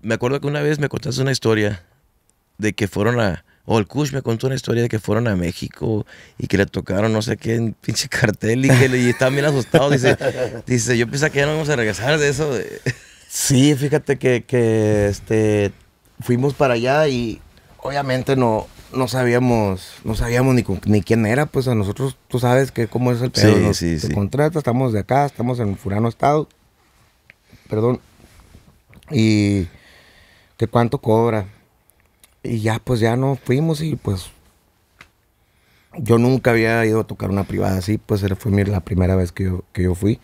Me acuerdo que una vez me contaste una historia de que fueron a. O el Kush me contó una historia de que fueron a México y que le tocaron no sé qué en pinche cartel y que le, estaban bien asustados. Dice, dice, yo pienso que ya no vamos a regresar de eso. Sí, fíjate que, este, fuimos para allá y obviamente no, no sabíamos, no sabíamos ni, quién era, pues a nosotros tú sabes que cómo es el pedo. Sí, estamos de acá, estamos en Furano Estado. Perdón y que cuánto cobra. Y ya, pues ya no fuimos y pues yo nunca había ido a tocar una privada así, pues fue la primera vez que yo, que yo fui.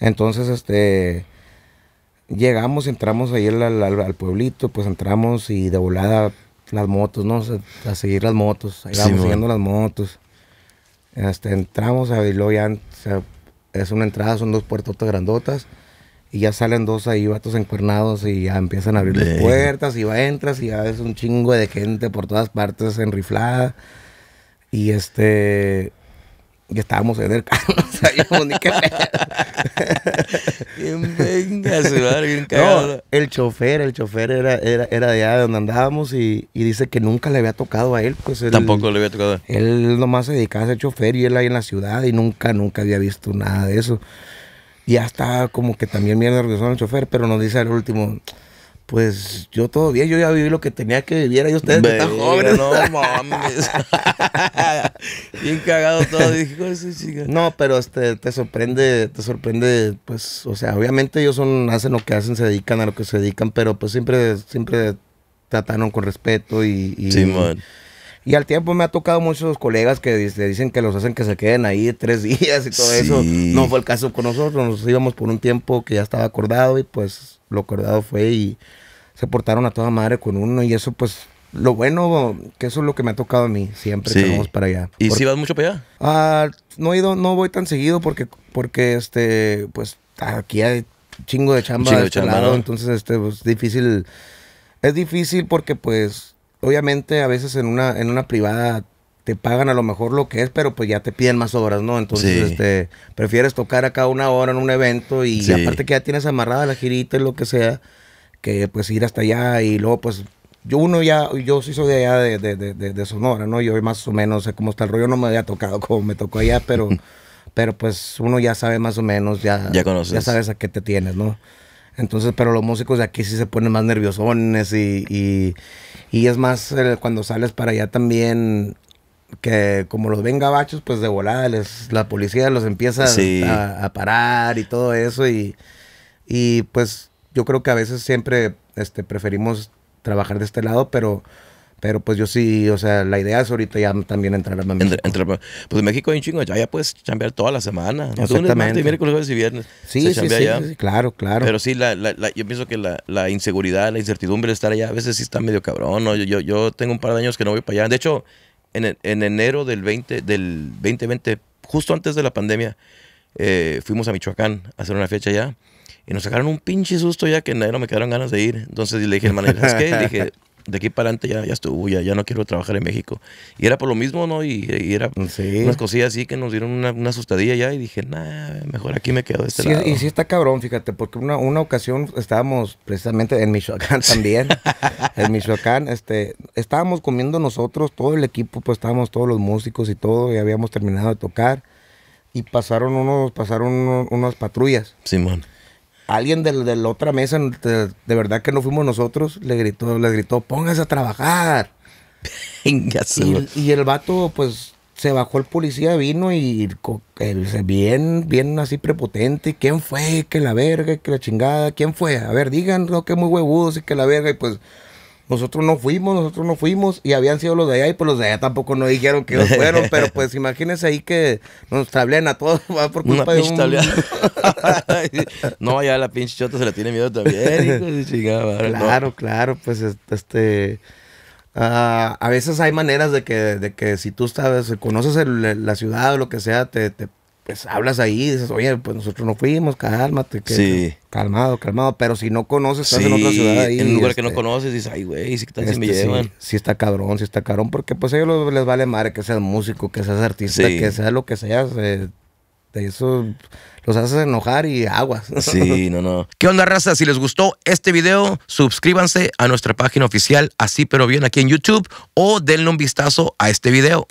Entonces, este, llegamos, entramos ahí al, al, pueblito, pues entramos y de volada las motos, ¿no? A seguir las motos, ahí vamos siguiendo las motos. Este, entramos a Biloyan, es una entrada, son dos puertotas grandotas y ya salen dos ahí vatos encuernados y ya empiezan a abrir las puertas y va, entras y ya es un chingo de gente por todas partes enriflada. Y este... Y estábamos en el carro, ni el chofer, el chofer era, era, de allá donde andábamos y, dice que nunca le había tocado a él. Pues Tampoco le había tocado. Él nomás se dedicaba a ser chofer y él ahí en la ciudad y nunca, nunca había visto nada de eso ya está como que también mierda regresó el chofer, pero nos dice al último, pues yo todavía, yo ya viví lo que tenía que vivir, ahí ustedes No mames. Bien cagado todo, dijo ese chica. No, pero este, te sorprende, te sorprende, pues, o sea, obviamente ellos son, hacen lo que hacen, se dedican a lo que se dedican, pero pues siempre, siempre trataron con respeto y, sí, y y al tiempo me ha tocado muchos colegas que dicen que los hacen que se queden ahí tres días y todo eso. No fue el caso con nosotros. Nos íbamos por un tiempo que ya estaba acordado y pues lo acordado fue y se portaron a toda madre con uno y eso pues lo bueno, que eso es lo que me ha tocado a mí, siempre que vamos para allá. ¿Y si vas mucho para allá? Ah, no he ido, no voy tan seguido porque, porque este, pues aquí hay chingo de chamba de, este chamba, entonces este, pues, difícil, es difícil porque pues obviamente a veces en una, en una privada te pagan a lo mejor lo que es, pero pues ya te piden más horas, ¿no? Entonces, este, prefieres tocar acá una hora en un evento y aparte que ya tienes amarrada la girita y lo que sea, que pues ir hasta allá y luego pues yo uno ya, yo sí soy de allá de, Sonora, ¿no? Yo más o menos como cómo está el rollo, no me había tocado como me tocó allá, pero, pero pues uno ya sabe más o menos, ya, ya, conoces. ya sabes a qué te tienes, ¿no? Entonces, pero los músicos de aquí sí se ponen más nerviosones y, es más eh, cuando sales para allá también que como los ven gabachos, pues de volada les, la policía los empieza a, a, parar y todo eso y, y pues yo creo que a veces siempre este, preferimos trabajar de este lado, pero pero pues yo sí, o sea, la idea es ahorita ya también entrar a México. pues en México hay un chingo, ya, puedes chambear toda la semana. Lunes, martes, miércoles, y viernes. Sí, sí, sí, sí, claro, claro. Pero sí, la, la, yo pienso que la, inseguridad, la incertidumbre de estar allá a veces sí está medio cabrón. ¿no? Yo, yo, yo, tengo un par de años que no voy para allá. De hecho, en, en enero del, 20, del 2020, justo antes de la pandemia, eh, fuimos a Michoacán a hacer una fecha allá. Y nos sacaron un pinche susto ya que en enero me quedaron ganas de ir. Entonces le dije, hermano, qué? Le dije, de aquí para adelante ya, ya estuvo, ya, ya no quiero trabajar en México. Y era por lo mismo, ¿no? Y, era unas cosillas así que nos dieron una, una asustadilla ya y dije, nah, mejor aquí me quedo este Y sí está cabrón, fíjate, porque una, una ocasión estábamos precisamente en Michoacán también, en Michoacán, este, estábamos comiendo nosotros, todo el equipo, pues estábamos todos los músicos y todo, y habíamos terminado de tocar. Y pasaron unos, pasaron unas patrullas. Simón alguien de, la otra mesa, de, verdad que no fuimos nosotros, le gritó, le gritó, póngase a trabajar. y, el vato, pues, se bajó el policía, vino y el, bien, bien así prepotente. ¿Quién fue? Que la verga, que la chingada. ¿Quién fue? A ver, digan, lo que muy huevudos y que la verga. Y pues nosotros no fuimos, nosotros no fuimos, y habían sido los de allá, y pues los de allá tampoco nos dijeron que ellos fueron, pero pues imagínense ahí que nos tablean a todos ¿va? por culpa de un... no, ya la pinche chota se la tiene miedo también, Claro, claro, pues este... Ah, a veces hay maneras de que, de que si tú sabes, conoces la ciudad o lo que sea, te, te pues hablas ahí, dices, oye, pues nosotros no fuimos, cálmate. sí. Calmado, calmado. Pero si no conoces, estás en otra ciudad ahí. En un lugar que no este, conoces, dices, ay, güey, si, este, si me este, llevan. está cabrón, si está cabrón, porque pues a ellos les vale madre que seas músico, que seas artista, que seas lo que seas. Eh, eso los haces enojar y aguas. Sí, no, no. ¿Qué onda, raza? Si les gustó este video, suscríbanse a nuestra página oficial, así pero bien aquí en YouTube, o denle un vistazo a este video.